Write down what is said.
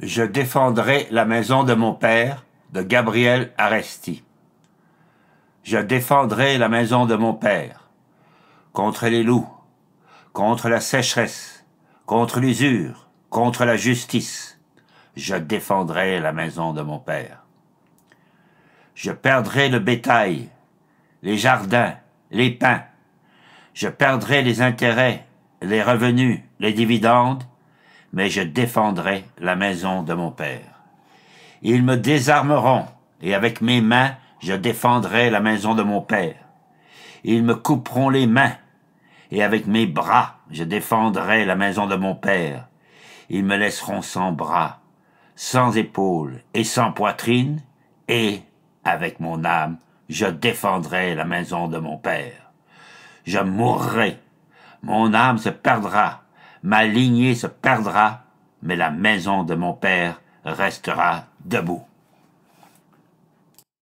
je défendrai la maison de mon père, de Gabriel Aresti. Je défendrai la maison de mon père, contre les loups, contre la sécheresse, contre l'usure, contre la justice. Je défendrai la maison de mon père. Je perdrai le bétail, les jardins, les pins. Je perdrai les intérêts, les revenus, les dividendes, mais je défendrai la maison de mon Père. Ils me désarmeront, et avec mes mains, je défendrai la maison de mon Père. Ils me couperont les mains, et avec mes bras, je défendrai la maison de mon Père. Ils me laisseront sans bras, sans épaules et sans poitrine, et, avec mon âme, je défendrai la maison de mon Père. Je mourrai, mon âme se perdra, Ma lignée se perdra, mais la maison de mon Père restera debout.